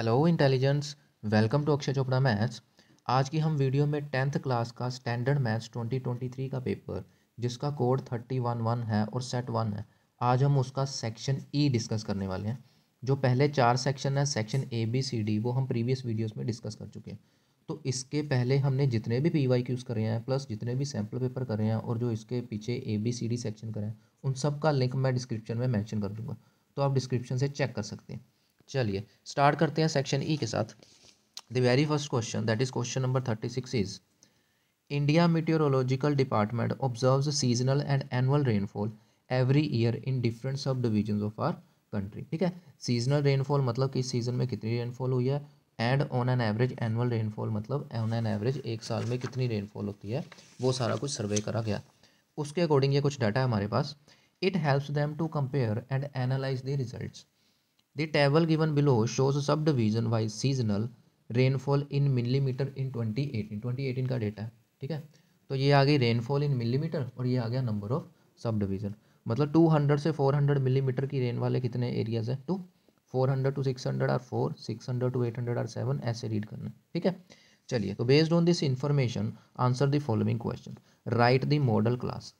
hello intelligence welcome to Akshay Chopra maths आज की हम वीडियो में टेंथ क्लास का स्टैंडर्ड मैथ्स 2023 का पेपर जिसका कोड थर्टी वन वन है और सेट वन है आज हम उसका सेक्शन ई e डिस्कस करने वाले हैं जो पहले चार सेक्शन है section A B C D वो हम प्रीवियस वीडियोस में डिस्कस कर चुके हैं तो इसके पहले हमने जितने भी पी वाई क्यूज़ करे हैं प्लस जितने भी सैम्पल पेपर करे हैं और जो इसके पीछे A B C D section करें उन सब का लिंक मैं डिस्क्रिप्शन में मैंशन कर दूँगा तो आप डिस्क्रिप्शन से चेक कर सकते हैं चलिए स्टार्ट करते हैं सेक्शन ई e के साथ the very first question that is question number thirty six is India meteorological department observe seasonal and annual rainfall every year in different sub division of our country ठीक है seasonal rainfall मतलब किस season में कितनी rainfall हुई है and on an average annual rainfall मतलब on an average एक साल में कितनी रेनफॉल होती है वो सारा कुछ सर्वे करा गया उसके अकॉर्डिंग ये कुछ डाटा है हमारे पास it helps them to compare and analyse the results The table given below shows subdivision by seasonal rainfall in millimeter in 2018 2018 का डेटा है ठीक है तो ये आ गई रेनफॉल इन मिलीमीटर और ये आ गया नंबर ऑफ सब डिवीज़न मतलब 200 से 400 मिलीमीटर की रेन वाले कितने एरियाज हैं to 400 to six hundred or four six hundred to eight hundred or seven ऐसे रीड करना ठीक है चलिए तो based on this information answer the following question write the modal class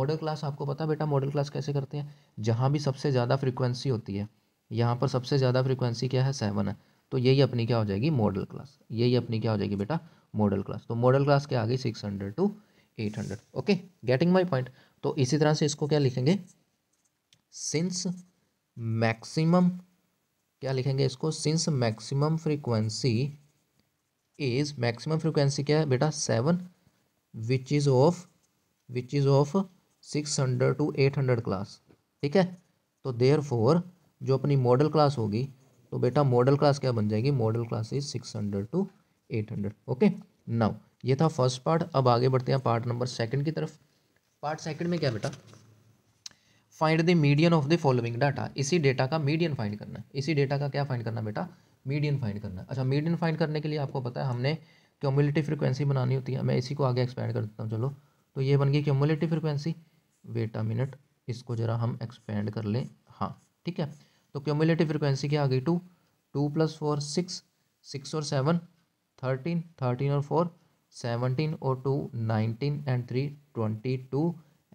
modal class आपको पता बेटा मॉडल क्लास कैसे करते हैं जहाँ भी सबसे ज़्यादा फ्रिक्वेंसी होती है यहाँ पर सबसे ज़्यादा फ्रीक्वेंसी क्या है सेवन है तो यही अपनी क्या हो जाएगी मॉडल क्लास यही अपनी क्या हो जाएगी बेटा मॉडल क्लास तो मॉडल क्लास क्या आ गई six hundred to eight hundred okay getting my point तो इसी तरह से इसको क्या लिखेंगे सिंस मैक्सिमम क्या लिखेंगे इसको since maximum frequency is maximum frequency क्या है बेटा seven which is of which is of six hundred to eight hundred class ठीक है तो देयर फोर जो अपनी मॉडल क्लास होगी तो बेटा मॉडल क्लास क्या बन जाएगी modal class is six hundred to eight hundred okay now ये था फर्स्ट पार्ट अब आगे बढ़ते हैं पार्ट नंबर सेकंड की तरफ पार्ट सेकंड में क्या बेटा find the median of the following data इसी डेटा का मीडियन फाइंड करना है इसी डेटा का क्या फाइंड करना बेटा मीडियन फाइंड करना है अच्छा मीडियन फाइंड करने के लिए आपको पता है हमने क्यूमुलेटिव फ्रिक्वेंसी बनानी होती है मैं इसी को आगे एक्सपेंड कर देता हूँ चलो तो ये बन गई क्यूमुलेटिव फ्रिक्वेंसी वेटा मिनट इसको ज़रा हम एक्सपेंड कर लें ठीक है तो क्यूमुलेटिव फ्रिक्वेंसी क्या आ गई two two plus four six six और सेवन थर्टीन थर्टीन और फोर सेवनटीन और two nineteen and three twenty two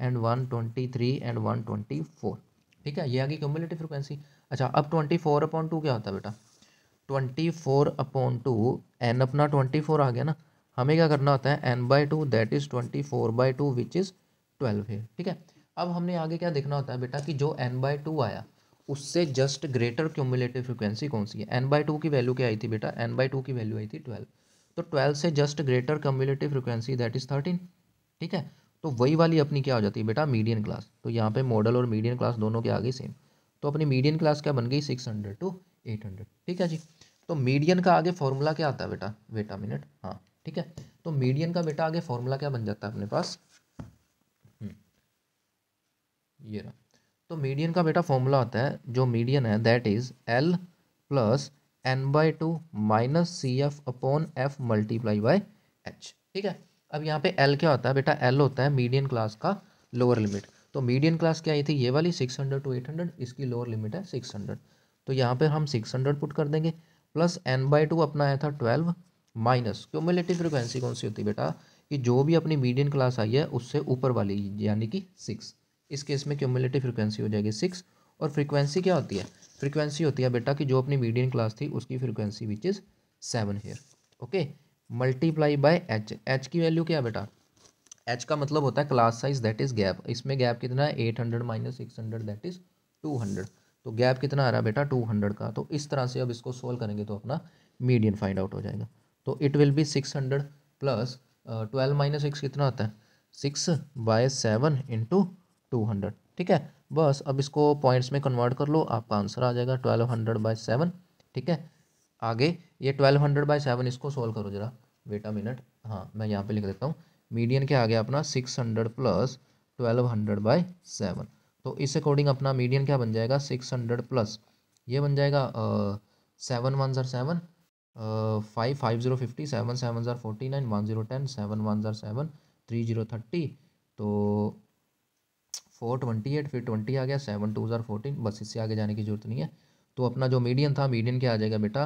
and one twenty three and one twenty four ठीक है ये आ गई क्यूमुलेटिव फ्रिक्वेंसी अच्छा अब ट्वेंटी फोर अपॉन टू क्या होता है बेटा twenty four upon two N अपना ट्वेंटी फोर आ गया ना हमें क्या करना होता है N by two that is twenty four by two which is twelve है ठीक है अब हमने आगे क्या देखना होता है बेटा कि जो एन बाई टू आया उससे जस्ट ग्रेटर क्यूमुलेटिव फ्रिक्वेंसी कौन सी है एन बाई टू की वैल्यू क्या आई थी बेटा एन बाई टू की वैल्यू आई थी ट्वेल्व तो ट्वेल्व से just greater cumulative frequency that is thirteen ठीक है तो वही वाली अपनी क्या हो जाती है बेटा मीडियन क्लास तो यहाँ पे मॉडल और मीडियन क्लास दोनों के आ गई सेम तो अपनी मीडियन क्लास क्या बन गई six hundred to eight hundred ठीक है जी तो मीडियन का आगे फॉर्मूला क्या आता है बेटा बेटा मिनट हाँ ठीक है तो मीडियन का बेटा आगे फॉर्मूला क्या बन जाता है अपने पास मीडियन का बेटा फॉर्मूला आता है जो मीडियन है that is L plus N by two minus C F upon F multiply by H ठीक है अब यहाँ पे एल क्या होता है बेटा एल होता है मीडियन क्लास का लोअर लिमिट तो मीडियन क्लास क्या आई थी ये वाली six hundred to eight hundred इसकी लोअर लिमिट है सिक्स हंड्रेड तो यहाँ पे हम सिक्स हंड्रेड पुट कर देंगे प्लस एन बाई टू अपना आया था ट्वेल्व माइनस क्यूमुलेटिव फ्रिक्वेंसी कौन सी होती है बेटा कि जो भी अपनी मीडियन क्लास आई है उससे ऊपर वाली यानी कि सिक्स इस केस में क्यूमुलेटिव फ्रिक्वेंसी हो जाएगी सिक्स और फ्रीक्वेंसी क्या होती है फ्रीक्वेंसी होती है बेटा कि जो अपनी मीडियम क्लास थी उसकी frequency which is seven here okay multiply by H H की वैल्यू क्या है बेटा एच का मतलब होता है class size that is gap इसमें गैप कितना है eight hundred minus six hundred that is two hundred तो गैप कितना आ रहा है बेटा टू हंड्रेड का तो इस तरह से अब इसको सोल्व करेंगे तो अपना मीडियन फाइंड आउट हो जाएगा तो it will be six hundred plus twelve minus six कितना होता है six by seven into two hundred ठीक है बस अब इसको पॉइंट्स में कन्वर्ट कर लो आपका आंसर आ जाएगा ट्वेल्व हंड्रेड बाई सेवन ठीक है आगे ये ट्वेल्व हंड्रेड बाई सेवन इसको सोल्व करो जरा वेटा मिनट हाँ मैं यहाँ पे लिख देता हूँ मीडियन क्या आ गया अपना six hundred plus twelve hundred by seven तो इस अकॉर्डिंग अपना मीडियन क्या बन जाएगा सिक्स हंड्रेड प्लस ये बन जाएगा सेवन वन ज़ार seven five five zero fifty seven seven जर forty nine one zero ten seven one जर सेवन थ्री ज़ीरो थर्टी तो फोर ट्वेंटी एट फिर ट्वेंटी आ गया सेवन टू ज़ार फोर्टीन बस इससे आगे जाने की जरूरत नहीं है तो अपना जो मीडियन था मीडियन क्या आ जाएगा बेटा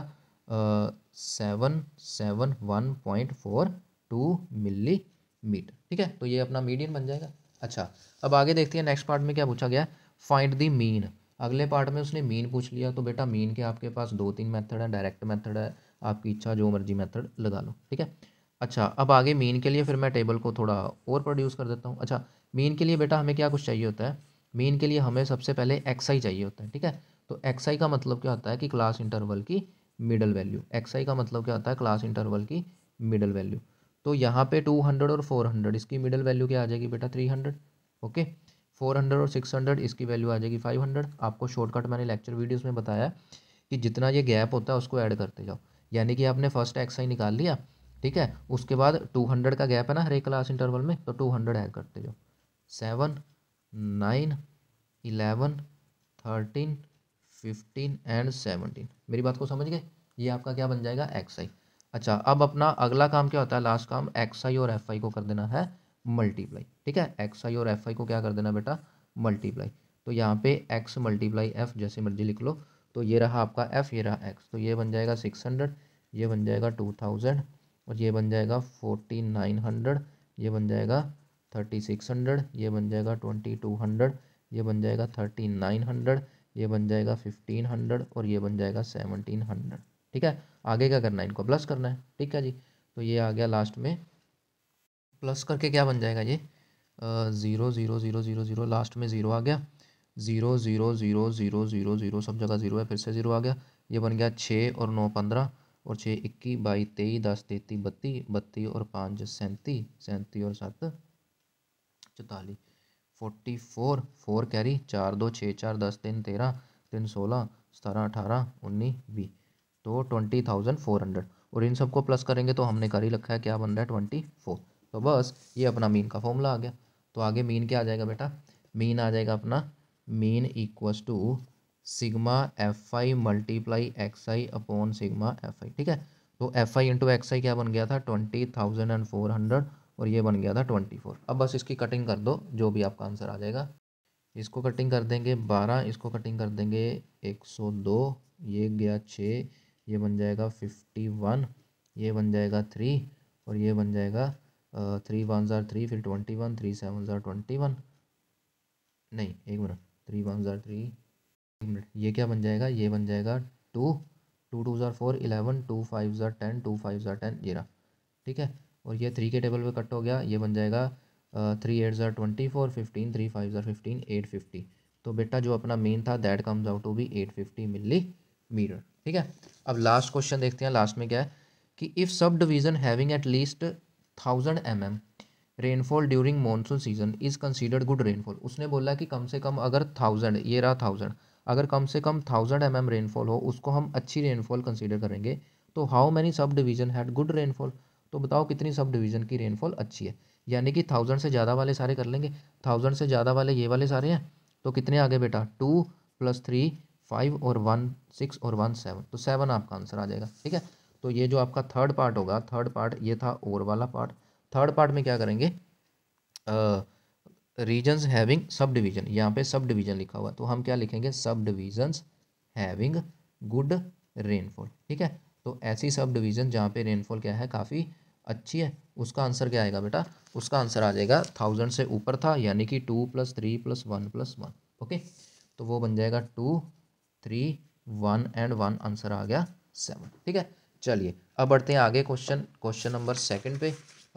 seven seven one point four two millimetre ठीक है तो ये अपना मीडियन बन जाएगा अच्छा अब आगे देखते हैं नेक्स्ट पार्ट में क्या पूछा गया फाइंड दी मीन अगले पार्ट में उसने मीन पूछ लिया तो बेटा मीन के आपके पास दो तीन मेथड है डायरेक्ट मेथड है आपकी इच्छा जो मर्जी मेथड लगा लो ठीक है अच्छा अब आगे मीन के लिए फिर मैं टेबल को थोड़ा और प्रोड्यूस कर देता हूँ अच्छा मीन के लिए बेटा हमें क्या कुछ चाहिए होता है मीन के लिए हमें सबसे पहले एक्स आई चाहिए होता है ठीक है तो एक्स आई का मतलब क्या होता है कि क्लास इंटरवल की मिडल वैल्यू एक्स आई का मतलब क्या होता है क्लास इंटरवल की मिडल वैल्यू तो यहाँ पे टू हंड्रेड और फोर हंड्रेड इसकी मिडल वैल्यू क्या आ जाएगी बेटा three hundred okay four hundred और सिक्स हंड्रेड इसकी वैल्यू आ जाएगी फाइव हंड्रेड आपको शॉर्टकट मैंने लेक्चर वीडियोस में बताया कि जितना ये गैप होता है उसको ऐड करते जाओ यानी कि आपने फर्स्ट एक्स आई निकाल लिया ठीक है उसके बाद टू हंड्रेड का गैप है ना हर एक क्लास इंटरवल में तो टू हंड्रेड ऐड करते जाओ seven nine eleven thirteen fifteen and seventeen मेरी बात को समझ गए ये आपका क्या बन जाएगा एक्स आई अच्छा अब अपना अगला काम क्या होता है लास्ट काम एक्स आई और एफ आई को कर देना है मल्टीप्लाई ठीक है एक्स आई और एफ आई को क्या कर देना बेटा मल्टीप्लाई तो यहाँ पे एक्स मल्टीप्लाई एफ जैसे मर्जी लिख लो तो ये रहा आपका एफ ये रहा एक्स तो ये बन जाएगा सिक्स हंड्रेड ये बन जाएगा टू थाउजेंड और ये बन जाएगा फोर्टी नाइन हंड्रेड ये बन जाएगा थर्टी सिक्स हंड्रेड ये बन जाएगा ट्वेंटी टू हंड्रेड ये बन जाएगा थर्टी नाइन हंड्रेड ये बन जाएगा फिफ्टीन हंड्रेड और ये बन जाएगा सेवनटीन हंड्रेड ठीक है आगे क्या करना है इनको प्लस करना है ठीक है जी तो ये आ गया लास्ट में प्लस करके क्या बन जाएगा ये zero zero zero zero zero last में ज़ीरो आ गया zero zero zero zero zero zero सब जगह ज़ीरो है फिर से ज़ीरो आ गया ये बन गया छः और नौ पंद्रह और छः इक्की बाई तेईस दस तेती बत्ती बत्ती और पाँच सैंती सैंती और सात चुताली फोर्टी फोर फोर कैरी चार दो छः चार दस तीन तेरह तीन सोलह सतारह अठारह उन्नीस बीस तो ट्वेंटी थाउजेंड फोर हंड्रेड और इन सबको प्लस करेंगे तो हमने कर ही रखा है क्या बन रहा है ट्वेंटी फोर तो बस ये अपना मीन का फॉर्मूला आ गया तो आगे मीन क्या आ जाएगा बेटा मीन आ जाएगा अपना mean equals to sigma F I multiply X I upon sigma F I ठीक है तो F I into X I क्या बन गया था twenty thousand and four hundred और ये बन गया था ट्वेंटी फोर अब बस इसकी कटिंग कर दो जो भी आपका आंसर आ जाएगा इसको कटिंग कर देंगे बारह इसको कटिंग कर देंगे एक सौ दो ये गया छः ये बन जाएगा फिफ्टी वन ये बन जाएगा थ्री और ये बन जाएगा थ्री वन ज़ार थ्री फिर ट्वेंटी वन थ्री सेवन ज़ार ट्वेंटी वन नहीं एक मिनट थ्री वन ज़ार थ्री एक मिनट ये क्या बन जाएगा ये बन जाएगा टू टू टू ज़ार फोर इलेवन टू फाइव ज़ार टेन टू फाइव ज़ार टेन ये रहा ठीक है और ये थ्री के टेबल पे कट हो गया ये बन जाएगा थ्री एट ज़ार twenty four fifteen three five ज़ार फिफ्टीन एट फिफ्टी तो बेटा जो अपना मेन था that comes out to be eight fifty millimetre ठीक है अब लास्ट क्वेश्चन देखते हैं लास्ट में क्या है कि if sub division having at least thousand M M rainfall during monsoon season is considered good rainfall उसने बोला कि कम से कम अगर थाउजेंड ये रहा थाउजेंड अगर कम से कम थाउजेंड एम एम रेनफॉल हो उसको हम अच्छी रेनफॉल कंसिडर करेंगे तो how many sub division had good rainfall तो बताओ कितनी सब डिवीज़न की रेनफॉल अच्छी है यानी कि थाउजेंड से ज़्यादा वाले सारे कर लेंगे थाउजेंड से ज़्यादा वाले ये वाले सारे हैं तो कितने आगे बेटा टू प्लस थ्री फाइव और वन सिक्स और वन सेवन तो सेवन आपका आंसर आ जाएगा ठीक है तो ये जो आपका थर्ड पार्ट होगा थर्ड पार्ट ये था और वाला पार्ट थर्ड पार्ट में क्या करेंगे रीजन्स हैविंग सब डिवीजन यहाँ पे सब डिवीजन लिखा हुआ तो हम क्या लिखेंगे सब डिवीजन्स हैविंग गुड रेनफॉल ठीक है तो ऐसी सब डिवीज़न जहाँ पे रेनफॉल क्या है काफ़ी अच्छी है उसका आंसर क्या आएगा बेटा उसका आंसर आ जाएगा थाउजेंड से ऊपर था यानी कि two plus three plus one plus one okay तो वो बन जाएगा two three one and one answer आ गया सेवन ठीक है चलिए अब बढ़ते हैं आगे क्वेश्चन क्वेश्चन नंबर सेकेंड पे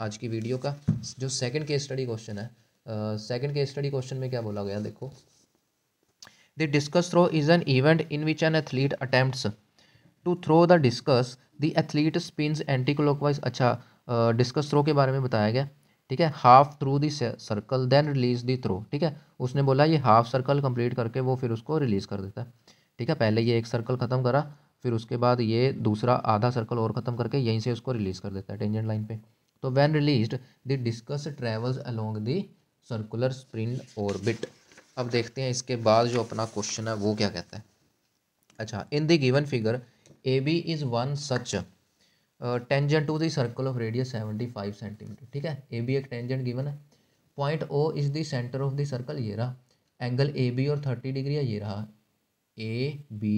आज की वीडियो का जो सेकेंड के स्टडी क्वेश्चन है सेकंड के स्टडी क्वेश्चन में क्या बोला गया देखो the discus throw is an event in which an athlete attempt to throw the discus the athlete spins anti clockwise अच्छा डिस्कस थ्रो के बारे में बताया गया ठीक है half through the circle then release the throw ठीक है उसने बोला ये हाफ सर्कल कंप्लीट करके वो फिर उसको रिलीज़ कर देता है ठीक है पहले ये एक सर्कल ख़त्म करा फिर उसके बाद ये दूसरा आधा सर्कल और ख़त्म करके यहीं से उसको रिलीज़ कर देता है टेंजेंट लाइन पे तो when release the discus travels along the circular और ऑर्बिट अब देखते हैं इसके बाद जो अपना क्वेश्चन है वो क्या कहता है अच्छा in the given figure A B is one such tangent to the circle of radius seventy five centimetre ठीक है ए बी एक टेंजेंट गिवन है point O is the centre of the circle ये रहा एंगल ए बी और thirty degree है ये रहा A B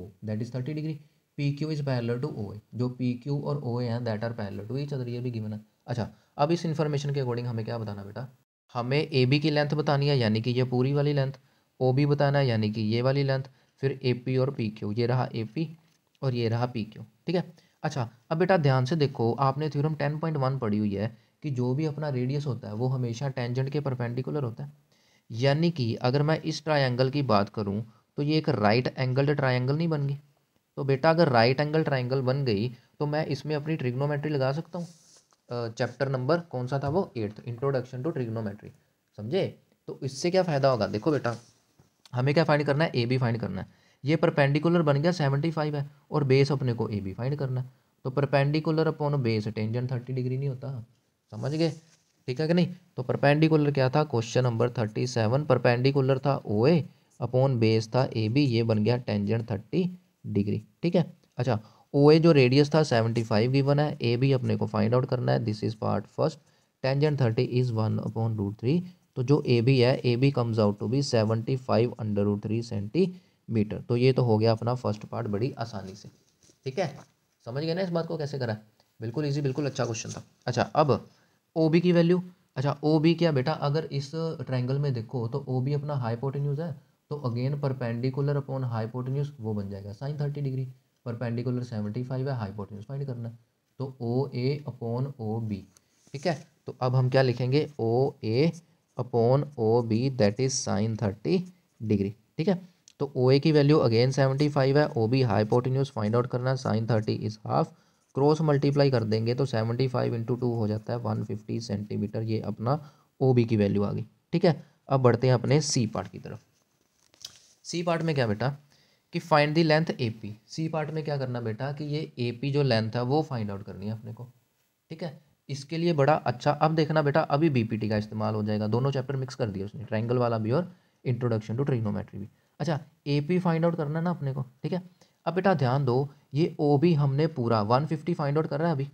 O that is thirty degree P Q is parallel to O A जो P Q और O A हैं that are parallel to each other ये भी गिवन है अच्छा अब इस इन्फॉर्मेशन के अकॉर्डिंग हमें क्या बताना बेटा हमें ए बी की लेंथ बतानी है यानी कि ये पूरी वाली लेंथ ओ बी बताना है यानी कि ये वाली लेंथ फिर ए पी और पी क्यू ये रहा ए पी और ये रहा पी क्यू ठीक है अच्छा अब बेटा ध्यान से देखो आपने थ्योरम टेन पॉइंट वन पढ़ी हुई है कि जो भी अपना रेडियस होता है वो हमेशा टेंजेंट के परपेंडिकुलर होता है यानी कि अगर मैं इस ट्राइंगल की बात करूँ तो ये एक राइट एंगल्ड ट्राइंगल नहीं बन गई तो बेटा अगर राइट एंगल ट्राइंगल बन गई तो मैं इसमें अपनी ट्रिग्नोमेट्री लगा सकता हूँ चैप्टर नंबर कौन सा था वो एट्थ इंट्रोडक्शन टू ट्रिग्नोमेट्री समझे तो इससे क्या फ़ायदा होगा देखो बेटा हमें क्या फाइंड करना है ए बी फाइंड करना है ये परपेंडिकुलर बन गया सेवेंटी फाइव है और बेस अपने को ए बी फाइंड करना है तो perpendicular upon base tangent thirty degree नहीं होता समझ गए ठीक है कि नहीं तो परपेंडिकुलर क्या था question number thirty seven perpendicular था ओ ए अपॉन बेस था ए बी ये बन गया टेंजन थर्टी डिग्री ठीक है अच्छा ओ ए जो रेडियस था सेवेंटी फाइव गिवन है ए बी अपने को फाइंड आउट करना है this is part first tangent thirty is one upon root three तो जो ए बी है A B comes out to be seventy five under root three centimetre तो ये तो हो गया अपना फर्स्ट पार्ट बड़ी आसानी से ठीक है समझ गए ना इस बात को कैसे करा बिल्कुल ईजी बिल्कुल अच्छा क्वेश्चन था अच्छा अब ओ बी की वैल्यू अच्छा ओ बी क्या बेटा अगर इस ट्रायंगल में देखो तो ओ बी अपना पोटिन्यूज है तो अगेन परपेंडिकुलर अपॉन पोटिन्यूज वो बन जाएगा sine thirty degree perpendicular seventy five है पोटिन्यूज फाइंड करना है तो ओ ए अपॉन ओ बी ठीक है तो अब हम क्या लिखेंगे O A upon O B that is sine thirty degree ठीक है तो ओ ए की वैल्यू अगेन सेवेंटी फाइव है O B hypotenuse find out करना है sine thirty is half cross multiply कर देंगे तो सेवेंटी फाइव इंटू टू हो जाता है वन फिफ्टी सेंटीमीटर ये अपना ओ बी की वैल्यू आ गई ठीक है अब बढ़ते हैं अपने सी पार्ट की तरफ सी पार्ट में क्या बेटा कि find the length A P C part में क्या करना बेटा कि ये ए पी जो लेंथ है वो फाइंड आउट करनी है अपने को ठीक है इसके लिए बड़ा अच्छा अब देखना बेटा अभी बी पी टी का इस्तेमाल हो जाएगा दोनों चैप्टर मिक्स कर दिया उसने ट्राइंगल वाला भी और इंट्रोडक्शन टू ट्रिग्नोमेट्री भी अच्छा ए पी फाइंड आउट करना है ना अपने को ठीक है अब बेटा ध्यान दो ये ओ बी हमने पूरा वन फिफ्टी फाइंड आउट कर रहा है अभी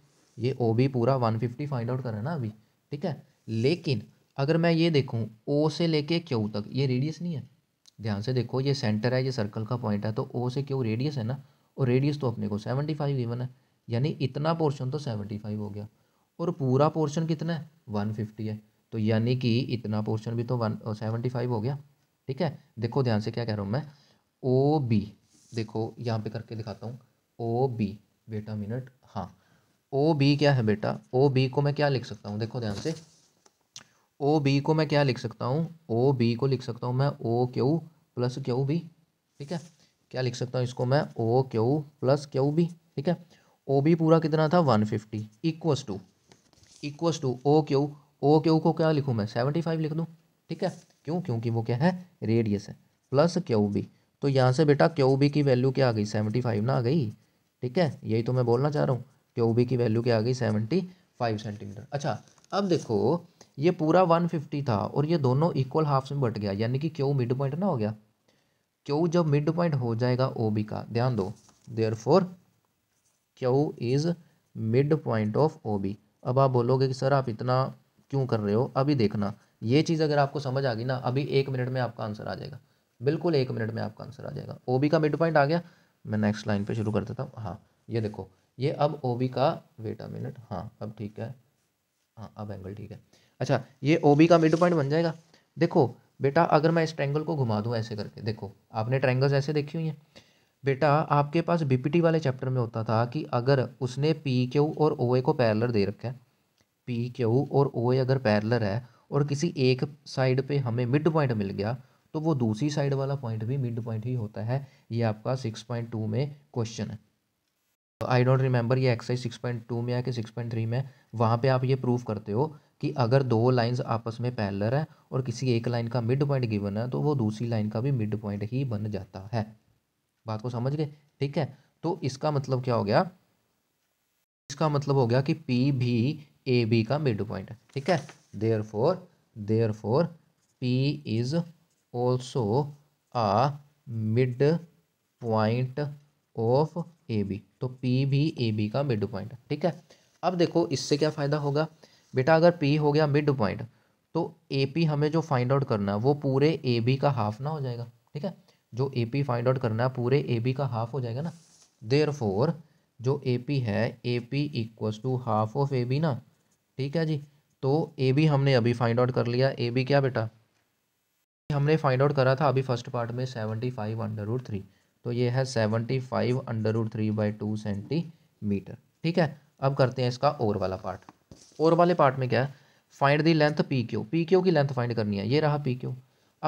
ये ओ बी पूरा वन फिफ्टी फाइंड आउट कर रहा है ना अभी ठीक है लेकिन अगर मैं ये देखूँ ओ से लेके क्यू तक ये रेडियस नहीं है ध्यान से देखो ये सेंटर है ये सर्कल का पॉइंट है तो ओ से क्यू रेडियस है ना और रेडियस तो अपने को सेवेंटी फाइव इवन है यानी इतना पोर्शन तो सेवेंटी फाइव हो गया और पूरा पोर्शन कितना है वन फिफ्टी है तो यानी कि इतना पोर्शन भी तो वन सेवेंटी फाइव हो गया ठीक है देखो ध्यान से क्या कह रहा हूँ मैं ओ बी देखो यहाँ पे करके दिखाता हूँ ओ बी बेटा मिनट हाँ ओ बी क्या है बेटा ओ बी को मैं क्या लिख सकता हूँ देखो ध्यान से ओ बी को मैं क्या लिख सकता हूँ ओ बी को लिख सकता हूँ मैं O Q plus Q B ठीक है क्या लिख सकता हूँ इसको मैं O Q plus Q B ठीक है ओ बी पूरा कितना था one fifty equals to equals to O Q O Q को क्या लिखूँ मैं सेवेंटी फाइव लिख दूँ ठीक है क्यों क्योंकि वो क्या है रेडियस है प्लस क्यू बी तो यहाँ से बेटा क्यू बी की वैल्यू क्या आ गई सेवेंटी फाइव ना आ गई ठीक है यही तो मैं बोलना चाह रहा हूँ क्यू बी की वैल्यू क्या आ गई सेवेंटी फाइव सेंटीमीटर अच्छा अब देखो ये पूरा वन फिफ्टी था और ये दोनों इक्वल हाफ में बट गया यानी कि क्यू मिड पॉइंट ना हो गया क्यू जब मिड पॉइंट हो जाएगा ओ बी का ध्यान दो therefore Q is mid point of O B अब आप बोलोगे कि सर आप इतना क्यों कर रहे हो अभी देखना ये चीज़ अगर आपको समझ आ गई ना अभी एक मिनट में आपका आंसर आ जाएगा बिल्कुल एक मिनट में आपका आंसर आ जाएगा ओ बी का मिड पॉइंट आ गया मैं नेक्स्ट लाइन पे शुरू कर देता हूँ हाँ ये देखो ये अब ओ बी का वेट आ मिनट हाँ अब ठीक है हाँ अब एंगल ठीक है अच्छा ये ओ बी का मिड पॉइंट बन जाएगा देखो बेटा अगर मैं इस ट्रैंगल को घुमा दूँ ऐसे करके देखो आपने ट्रैंगल्स ऐसे देखी हुई हैं बेटा आपके पास बीपीटी वाले चैप्टर में होता था कि अगर उसने पी क्यू और ओ ए को पैरलर दे रखा है पी क्यू और ओ ए अगर पैरलर है और किसी एक साइड पे हमें मिड पॉइंट मिल गया तो वो दूसरी साइड वाला पॉइंट भी मिड पॉइंट ही होता है ये आपका सिक्स पॉइंट टू में क्वेश्चन है आई डोंट रिमेंबर ये एक्सरसाइज सिक्स पॉइंट टू में है कि सिक्स पॉइंट थ्री में वहाँ पे आप ये प्रूव करते हो कि अगर दो लाइंस आपस में पैलर है और किसी एक लाइन का मिड पॉइंट गिवन है तो वो दूसरी लाइन का भी मिड पॉइंट ही बन जाता है बात को समझ गए ठीक है तो इसका मतलब क्या हो गया इसका मतलब हो गया कि पी भी ए बी का मिड पॉइंट ठीक है therefore therefore p is also a mid point of A B तो पी भी ए बी का मिड पॉइंट ठीक है अब देखो इससे क्या फ़ायदा होगा बेटा अगर पी हो गया मिड पॉइंट तो ए पी हमें जो फाइंड आउट करना है वो पूरे ए बी का हाफ ना हो जाएगा ठीक है जो ए पी फाइंड आउट करना है पूरे ए बी का हाफ हो जाएगा ना देर फोर जो ए पी है A P equals to half of A B ना ठीक है जी तो ए बी हमने अभी फाइंड आउट कर लिया ए बी क्या बेटा हमने फाइंड आउट करा था अभी फर्स्ट पार्ट में seventy five under root three तो ये है seventy five under root three by two centimetre ठीक है अब करते हैं इसका और वाला पार्ट और वाले पार्ट में क्या है find the length P Q P Q की लेंथ फाइंड करनी है ये रहा पी क्यू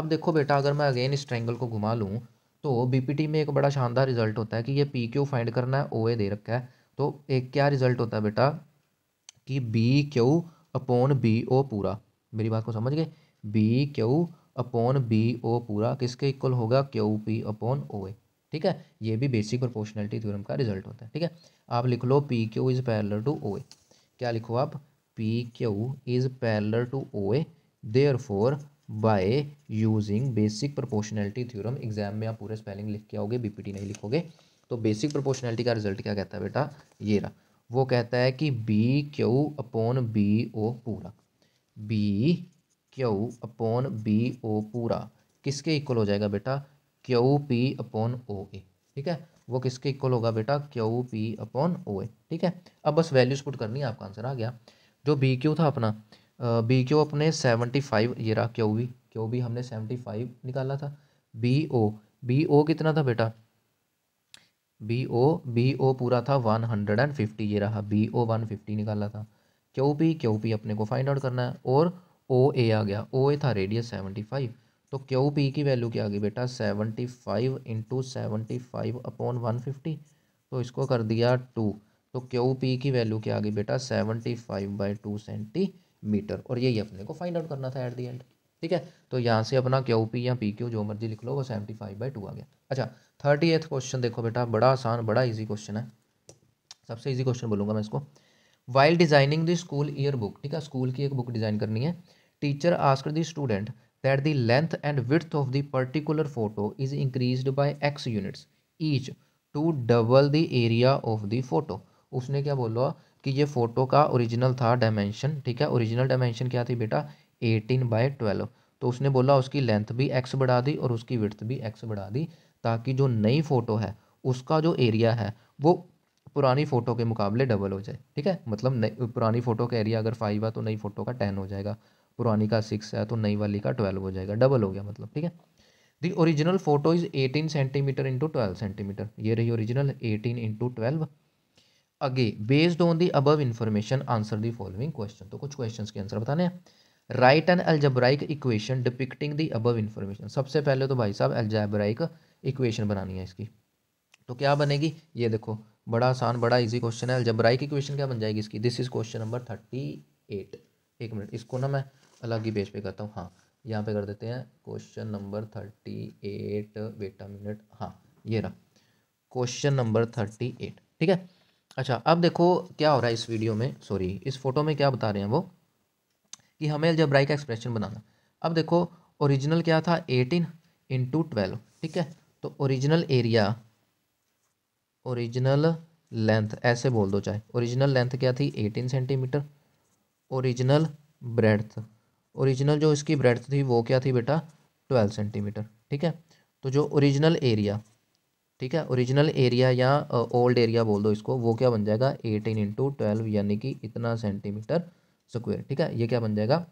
अब देखो बेटा अगर मैं अगेन इस ट्रैंगल को घुमा लूँ तो टी में एक बड़ा शानदार रिजल्ट होता है कि ये पी क्यू फाइंड करना है ओ ए दे रखा है तो एक क्या रिजल्ट होता है बेटा कि B Q upon B O पूरा मेरी बात को समझ गए B Q upon B O पूरा किसके इक्वल होगा Q P upon O A ठीक है ये भी बेसिक प्रोपोर्शनलिटी थ्योरम का रिजल्ट होता है ठीक है आप लिख लो P Q is parallel to O A क्या लिखो आप P Q is parallel to O A therefore by using basic proportionality theorem exam में आप पूरे स्पेलिंग लिख के आओगे बीपीटी नहीं लिखोगे तो बेसिक प्रोपोर्शनलिटी का रिजल्ट क्या कहता है बेटा ये रहा वो कहता है कि B Q upon B O पूरा B Q upon B O पूरा किसके इक्वल हो जाएगा बेटा Q P upon O A ठीक है वो किसके इक्वल होगा बेटा Q P upon O A ठीक है अब बस वैल्यूज पुट करनी है आपका आंसर आ गया जो बी क्यू था अपना बी क्यू अपने सेवेंटी फाइव ये रहा क्यू बी क्यू बी हमने सेवेंटी फाइव निकाला था बी ओ बी ओ कितना था बेटा बी ओ बी ओ पूरा था वन हंड्रेड एंड फिफ्टी ये रहा बी ओ वन फिफ्टी निकाला था क्यू पी क्यू पी अपने को फाइंड आउट करना है और ओ ए आ गया ओ ए था रेडियस सेवेंटी फाइव तो क्यू पी की वैल्यू क्या आ गई बेटा seventy five into seventy five upon one fifty तो इसको कर दिया टू तो क्यू पी की वैल्यू क्या आ गई बेटा seventy five by two centimetre और यही अपने को फाइंड आउट करना था एट दी एंड ठीक है तो यहाँ से अपना क्यू पी या पी क्यू जो मर्जी लिख लो वो सेवेंटी फाइव बाई टू आ गया अच्छा थर्टी एथ क्वेश्चन देखो बेटा बड़ा आसान बड़ा ईजी क्वेश्चन है सबसे ईजी क्वेश्चन बोलूँगा मैं इसको while designing the school year book ठीक है स्कूल की एक बुक डिजाइन करनी है teacher ask the student that the length and width of the particular photo is increase by X units each to double the area of the photo उसने क्या बोला कि ये फोटो का ओरिजिनल था डायमेंशन ठीक है ओरिजिनल डायमेंशन क्या थी बेटा एटीन बाय ट्वेल्व तो उसने बोला उसकी लेंथ भी एक्स बढ़ा दी और उसकी विर्थ भी एक्स बढ़ा दी ताकि जो नई फ़ोटो है उसका जो एरिया है वो पुरानी फ़ोटो के मुकाबले डबल हो जाए ठीक है मतलब नई पुरानी फ़ोटो का एरिया अगर फाइव है तो नई फ़ोटो का टेन हो जाएगा पुरानी का सिक्स है तो नई वाली का ट्वेल्व हो जाएगा डबल हो गया मतलब ठीक है the original photo is eighteen centimetre into twelve centimetre ये रही original eighteen into twelve again based on the above information answer the following question तो कुछ क्वेश्चन के आंसर बताने हैं write an algebraic equation depicting the above information सबसे पहले तो भाई साहब एल्जेब्राइक इक्वेशन बनानी है इसकी तो क्या बनेगी ये देखो बड़ा आसान बड़ा इजी क्वेश्चन है एल्जेब्राइक इक्वेशन क्या बन जाएगी इसकी this is question number thirty eight एक मिनट इसको ना मैं अलग ही पेज पे करता हूँ हाँ यहाँ पे कर देते हैं क्वेश्चन नंबर थर्टी एट बेटा मिनट हाँ ये रहा क्वेश्चन नंबर थर्टी एट ठीक है अच्छा अब देखो क्या हो रहा है इस वीडियो में सॉरी इस फोटो में क्या बता रहे हैं वो कि हमें अलजब्राई का एक्सप्रेशन बनाना अब देखो ओरिजिनल क्या था एटीन इंटू ट्वेल्व ठीक है तो ओरिजिनल एरिया ओरिजिनल लेंथ ऐसे बोल दो चाहे ओरिजिनल लेंथ क्या थी eighteen centimetre original breadth original जो इसकी ब्रेड्थ थी वो क्या थी बेटा ट्वेल्व सेंटीमीटर ठीक है तो जो ओरिजिनल एरिया ठीक है ओरिजिनल एरिया या ओल्ड uh, एरिया बोल दो इसको वो क्या बन जाएगा एटीन इंटू ट्वेल्व यानी कि इतना सेंटीमीटर स्क्वेयर ठीक है ये क्या बन जाएगा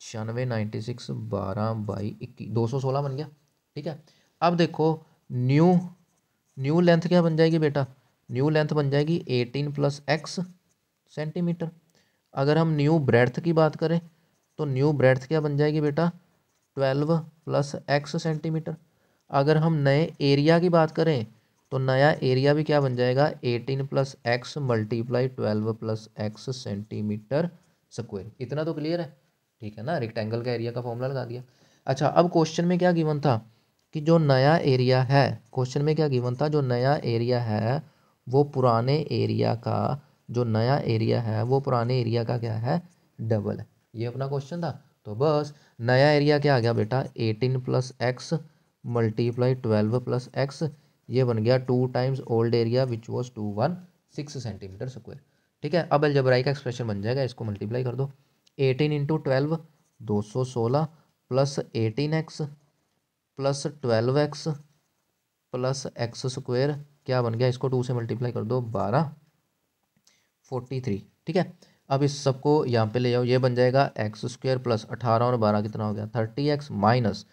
छियानवे नाइन्टी सिक्स बारह बाई इक्कीस दो सौ सोलह बन गया ठीक है अब देखो न्यू न्यू लेंथ क्या बन जाएगी बेटा न्यू लेंथ बन जाएगी एटीन प्लस एक्स सेंटीमीटर अगर हम न्यू ब्रेड्थ की बात करें तो न्यू ब्रेड्थ क्या बन जाएगी बेटा ट्वेल्व प्लस एक्स सेंटीमीटर अगर हम नए एरिया की बात करें तो नया एरिया भी क्या बन जाएगा eighteen plus X multiply twelve plus X centimetre square इतना तो क्लियर है ठीक है ना रेक्टेंगल का एरिया का फॉर्मूला लगा दिया अच्छा अब क्वेश्चन में क्या गिवन था कि जो नया एरिया है क्वेश्चन में क्या गिवन था जो नया एरिया है वो पुराने एरिया का जो नया एरिया है वो पुराने एरिया का क्या है डबल है ये अपना क्वेश्चन था तो बस नया एरिया क्या आ गया बेटा eighteen plus X multiply twelve plus X ये बन गया two times old area which was two one six centimetre square ठीक है अब अलजबराई का एक्सप्रेशन बन जाएगा इसको मल्टीप्लाई कर दो एटीन इंटू ट्वेल्व दो सौ सोलह plus eighteen X plus twelve X plus X square क्या बन गया इसको टू से मल्टीप्लाई कर दो बारह फोर्टी थ्री ठीक है अब इस सबको यहाँ पे ले जाओ ये बन जाएगा एक्स स्क्वेयर प्लस अठारह और बारह कितना हो गया thirty X minus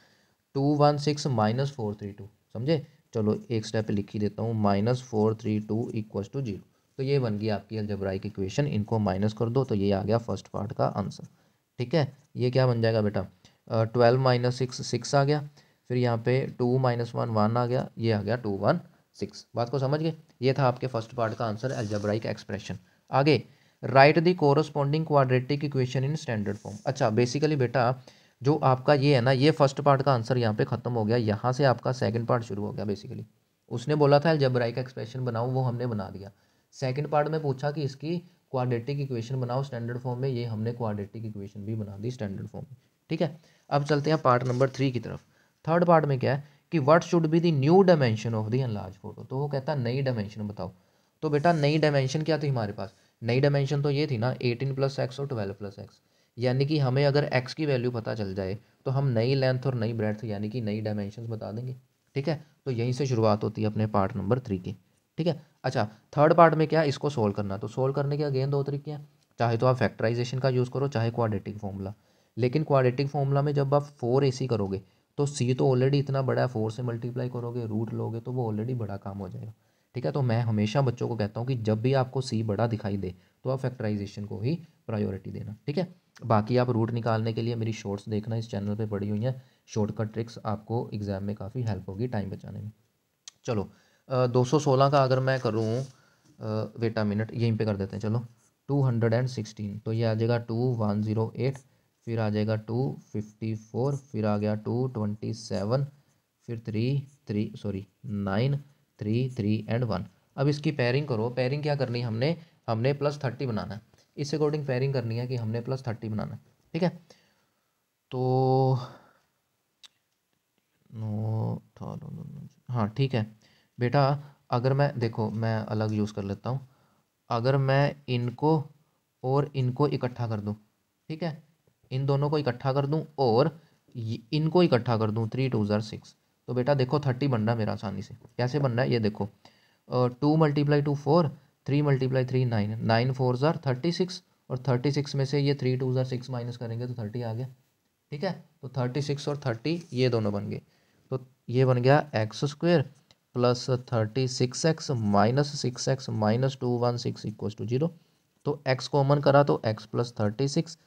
two one six minus four three two समझे चलो एक स्टेप लिख ही देता हूँ minus four three two equals to zero तो ये बन गई आपकी अलजबराइक इक्वेशन इनको माइनस कर दो तो ये आ गया फर्स्ट पार्ट का आंसर ठीक है ये क्या बन जाएगा बेटा ट्वेल्व माइनस सिक्स सिक्स आ गया फिर यहाँ पे टू माइनस वन वन आ गया ये आ गया टू वन सिक्स बात को समझ गए ये था आपके फर्स्ट पार्ट का आंसर एल्जबराइक एक्सप्रेशन आगे write the corresponding quadratic equation in standard form अच्छा बेसिकली बेटा जो आपका ये है ना ये फर्स्ट पार्ट का आंसर यहाँ पे ख़त्म हो गया यहाँ से आपका सेकंड पार्ट शुरू हो गया बेसिकली उसने बोला था जब का एक्सप्रेशन बनाओ वो हमने बना दिया सेकंड पार्ट में पूछा कि इसकी क्वाड्रेटिक इक्वेशन बनाओ स्टैंडर्ड फॉर्म में ये हमने क्वाड्रेटिक इक्वेशन भी बना दी स्टैंडर्ड फॉर्म में ठीक है अब चलते हैं पार्ट नंबर थ्री की तरफ थर्ड पार्ट में क्या है कि what should be the new dimension of the enlarge photo तो वो कहता नई डायमेंशन बताओ तो बेटा नई डायमेंशन क्या थी हमारे पास नई डायमेंशन तो ये थी ना एटीन प्लस एक्स और ट्वेल्व प्लस एक्स यानी कि हमें अगर एक्स की वैल्यू पता चल जाए तो हम नई लेंथ और नई ब्रेथ यानी कि नई डायमेंशन बता देंगे ठीक है तो यहीं से शुरुआत होती है अपने पार्ट नंबर थ्री की ठीक है अच्छा थर्ड पार्ट में क्या इसको सोल्व करना तो सोल्व करने के अगेन दो तरीके हैं चाहे तो आप फैक्टराइजेशन का यूज़ करो चाहे क्वाडेटिक फॉर्मूला लेकिन क्वाडेटिक फॉर्मूला में जब आप फोर ए सी करोगे तो सी तो ऑलरेडी इतना बड़ा है फोर से मल्टीप्लाई करोगे रूट लोगे तो वो ऑलरेडी बड़ा काम हो जाएगा ठीक है तो मैं हमेशा बच्चों को कहता हूँ कि जब भी आपको सी बड़ा दिखाई दे तो आप फैक्टराइजेशन को ही प्रायोरिटी देना ठीक है बाकी आप रूट निकालने के लिए मेरी शॉर्ट्स देखना इस चैनल पे पड़ी हुई हैं शॉर्टकट ट्रिक्स आपको एग्ज़ाम में काफ़ी हेल्प होगी टाइम बचाने में चलो दो सौ सोलह का अगर मैं करूँ वेटा मिनट यहीं पे कर देते हैं चलो टू हंड्रेड एंड सिक्सटीन तो ये आ जाएगा टू वन ज़ीरो एट फिर आ जाएगा टू फिफ्टी फोर फिर आ गया टू ट्वेंटी सेवन फिर three three sorry nine three three and one अब इसकी पेयरिंग करो पेयरिंग क्या करनी है हमने हमने प्लस थर्टी बनाना है इस अकॉर्डिंग पेयरिंग करनी है कि हमने प्लस थर्टी बनाना है ठीक है तो नो हाँ ठीक है बेटा अगर मैं देखो मैं अलग यूज़ कर लेता हूँ अगर मैं इनको और इनको इकट्ठा कर दूँ ठीक है इन दोनों को इकट्ठा कर दूँ और इनको इकट्ठा कर दूँ थ्री टू ज़र सिक्स तो बेटा देखो थर्टी बन रहा है मेरा आसानी से कैसे बन रहा है ये देखो two multiply two four three multiply three nine nine four ज़ार थर्टी सिक्स और थर्टी सिक्स में से ये थ्री टू ज़ार सिक्स माइनस करेंगे तो थर्टी आ गया ठीक है तो थर्टी सिक्स और थर्टी ये दोनों बन गए तो ये बन गया X square plus thirty six X minus six X minus two one six equal to zero तो एक्स कॉमन करा तो X plus thirty six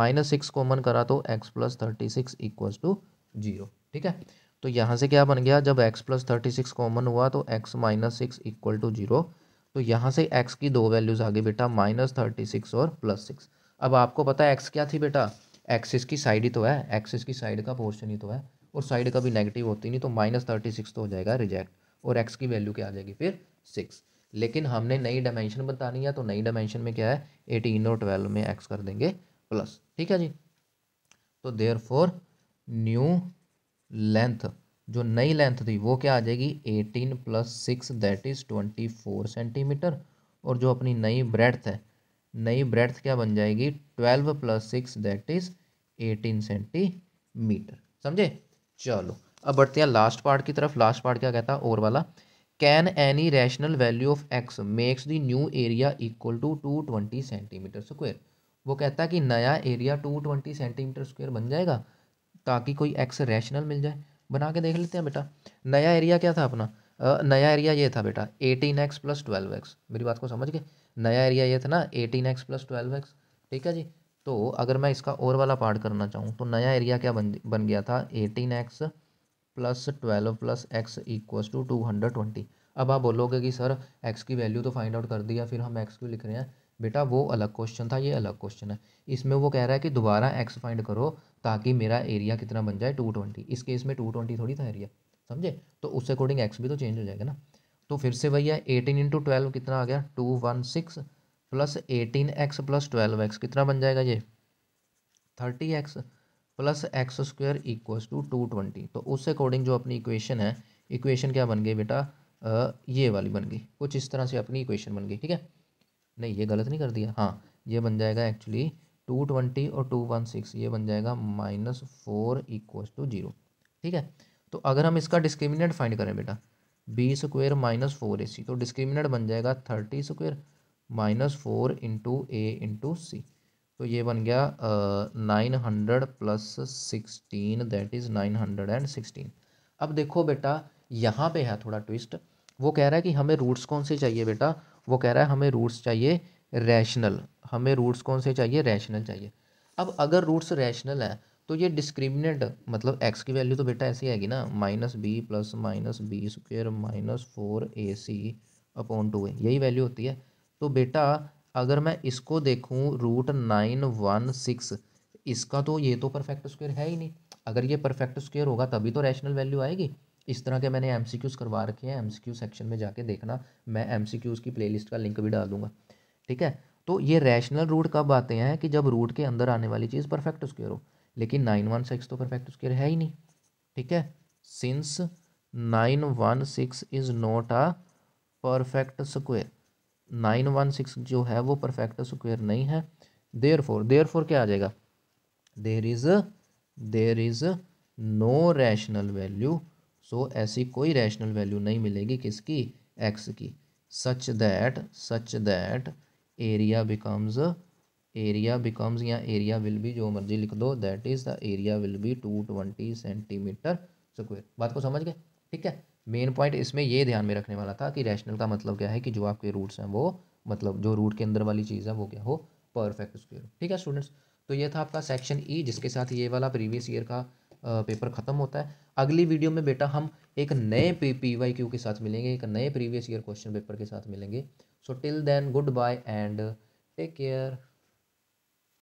minus six common करा तो X plus thirty six equal to zero ठीक है तो यहाँ से क्या बन गया जब x plus thirty six common हुआ तो x minus six equal to zero तो यहाँ से x की दो वैल्यूज़ आ गई बेटा माइनस थर्टी सिक्स और प्लस सिक्स अब आपको पता है x क्या थी बेटा एक्सिस की साइड ही तो है एक्सिस की साइड का पोर्शन ही तो है और साइड कभी नेगेटिव होती नहीं तो माइनस थर्टी सिक्स तो हो जाएगा रिजेक्ट और एक्स की वैल्यू क्या आ जाएगी फिर सिक्स लेकिन हमने नई डायमेंशन बतानी है तो नई डायमेंशन में क्या है एटीन और ट्वेल्व में एक्स कर देंगे प्लस ठीक है जी तो देयर फोर न्यू लेंथ जो नई लेंथ थी वो क्या आ जाएगी eighteen plus six that is twenty four centimetre और जो अपनी नई ब्रेड्थ है नई ब्रेड्थ क्या बन जाएगी twelve plus six that is eighteen centimetre समझे चलो अब बढ़ते हैं लास्ट पार्ट की तरफ लास्ट पार्ट क्या कहता है और वाला can any rational value of X makes the new area equal to two twenty centimetre square वो कहता है कि नया area two twenty centimetre square बन जाएगा ताकि कोई एक्स रैशनल मिल जाए बना के देख लेते हैं बेटा नया एरिया क्या था अपना आ, नया एरिया ये था बेटा eighteen X plus twelve X मेरी बात को समझ गए नया एरिया ये था ना eighteen X plus twelve X ठीक है जी तो अगर मैं इसका और वाला पार्ट करना चाहूँ तो नया एरिया क्या बन बन गया था eighteen X plus twelve plus X equals to two hundred twenty अब आप बोलोगे कि सर एक्स की वैल्यू तो फाइंड आउट कर दिया फिर हम एक्स क्यों लिख रहे हैं बेटा वो अलग क्वेश्चन था ये अलग क्वेश्चन है इसमें वो कह रहा है कि दोबारा एक्स फाइंड करो ताकि मेरा एरिया कितना बन जाए टू ट्वेंटी इस केस में टू ट्वेंटी थोड़ी था एरिया समझे तो उस अकॉर्डिंग एक्स भी तो चेंज हो जाएगा ना तो फिर से वही है एटीन इंटू ट्वेल्व कितना आ गया two one six plus eighteen X plus twelve X कितना बन जाएगा ये thirty X plus X square equals to two twenty तो उस अकॉर्डिंग जो अपनी इक्वेशन है इक्वेशन क्या बन गई बेटा ये वाली बन गई कुछ इस तरह से अपनी इक्वेशन बन गई ठीक है नहीं ये गलत नहीं कर दिया हाँ ये बन जाएगा एक्चुअली टू ट्वेंटी और टू वन सिक्स ये बन जाएगा minus four equal to zero ठीक है तो अगर हम इसका डिस्क्रिमिनेट फाइंड करें बेटा B square minus four A C तो डिस्क्रिमिनेट बन जाएगा thirty square minus four into A into C तो ये बन गया nine hundred plus sixteen that is nine hundred and sixteen अब देखो बेटा यहाँ पे है थोड़ा ट्विस्ट वो कह रहा है कि हमें रूट्स कौन से चाहिए बेटा वो कह रहा है हमें रूट्स चाहिए रैशनल हमें रूट्स कौन से चाहिए रैशनल चाहिए अब अगर रूट्स रैशनल हैं तो ये डिस्क्रिमिनेट मतलब एक्स की वैल्यू तो बेटा ऐसी आएगी ना minus B plus minus B square minus four A C upon two A यही वैल्यू होती है तो बेटा अगर मैं इसको देखूँ रूट नाइन वन सिक्स इसका तो ये तो परफेक्ट स्क्वेयर है ही नहीं अगर ये परफेक्ट स्क्वेयर होगा तभी तो रैशनल वैल्यू आएगी इस तरह के मैंने एम करवा रखे हैं एम सेक्शन में जाके देखना मैं एम की प्लेलिस्ट का लिंक भी डाल दूँगा ठीक है तो ये रैशनल रूट कब आते हैं कि जब रूट के अंदर आने वाली चीज़ परफेक्ट स्क्वेयर हो लेकिन नाइन वन सिक्स तो परफेक्ट स्क्वेयर है ही नहीं ठीक है since nine one six is not a perfect square nine one six जो है वो परफेक्ट स्क्वेयर नहीं है देयर फोर देयर फोर क्या आ जाएगा there is there is no rational value so ऐसी कोई रैशनल वैल्यू नहीं मिलेगी किसकी एक्स की such that such that area becomes area becomes या एरिया विल बी जो मर्जी लिख दो that is the area will be two twenty centimetre square बात को समझ गए ठीक है मेन पॉइंट इसमें ये ध्यान में रखने वाला था कि रैशनल का मतलब क्या है कि जो आपके रूट्स हैं वो मतलब जो रूट के अंदर वाली चीज़ है वो क्या हो परफेक्ट स्क्वेयर ठीक है स्टूडेंट्स तो ये था आपका सेक्शन ई e, जिसके साथ ये वाला प्रीवियस ईयर का पेपर ख़त्म होता है अगली वीडियो में बेटा हम एक नए पी पी वाई क्यू के साथ मिलेंगे एक नए प्रीवियस ईयर क्वेश्चन पेपर के साथ मिलेंगे so till then goodbye and take care